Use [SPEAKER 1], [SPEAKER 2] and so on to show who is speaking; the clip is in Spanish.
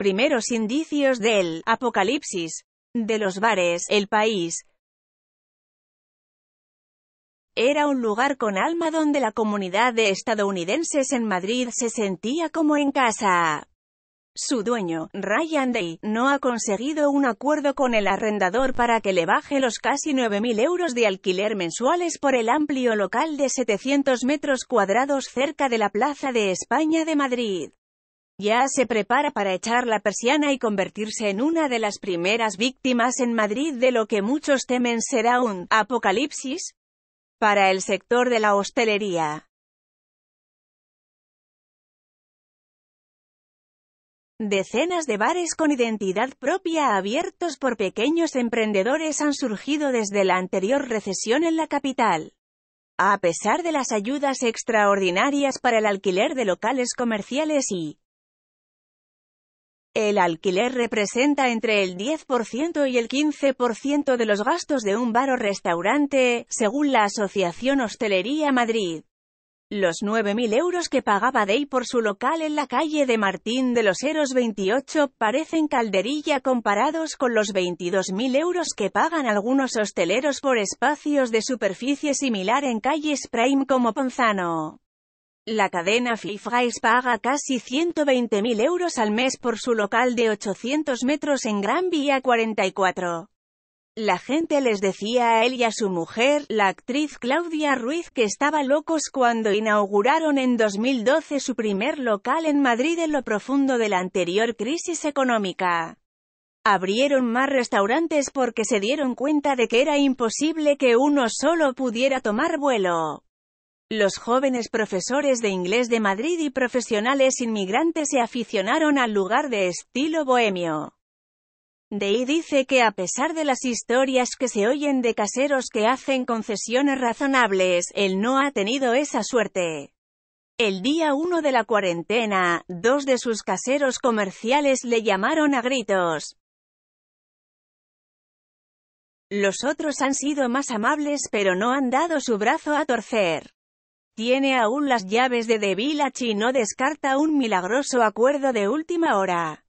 [SPEAKER 1] primeros indicios del apocalipsis de los bares, el país era un lugar con alma donde la comunidad de estadounidenses en Madrid se sentía como en casa. Su dueño, Ryan Day, no ha conseguido un acuerdo con el arrendador para que le baje los casi 9.000 euros de alquiler mensuales por el amplio local de 700 metros cuadrados cerca de la Plaza de España de Madrid. Ya se prepara para echar la persiana y convertirse en una de las primeras víctimas en Madrid de lo que muchos temen
[SPEAKER 2] será un apocalipsis para el sector de la hostelería. Decenas de bares con identidad propia abiertos por pequeños emprendedores han surgido
[SPEAKER 1] desde la anterior recesión en la capital. A pesar de las ayudas extraordinarias para el alquiler de locales comerciales y el alquiler representa entre el 10% y el 15% de los gastos de un bar o restaurante, según la Asociación Hostelería Madrid. Los 9.000 euros que pagaba Day por su local en la calle de Martín de los Heros 28 parecen calderilla comparados con los 22.000 euros que pagan algunos hosteleros por espacios de superficie similar en calles Prime como Ponzano. La cadena Guys paga casi 120.000 euros al mes por su local de 800 metros en Gran Vía 44. La gente les decía a él y a su mujer, la actriz Claudia Ruiz, que estaba locos cuando inauguraron en 2012 su primer local en Madrid en lo profundo de la anterior crisis económica. Abrieron más restaurantes porque se dieron cuenta de que era imposible que uno solo pudiera tomar vuelo. Los jóvenes profesores de inglés de Madrid y profesionales inmigrantes se aficionaron al lugar de estilo bohemio. Deí dice que a pesar de las historias que se oyen de caseros que hacen concesiones razonables, él no ha tenido esa suerte. El día 1 de la cuarentena, dos de sus caseros comerciales le llamaron a gritos. Los otros han sido más amables pero no han dado su brazo a torcer tiene aún
[SPEAKER 2] las llaves de The y no descarta un milagroso acuerdo de última hora.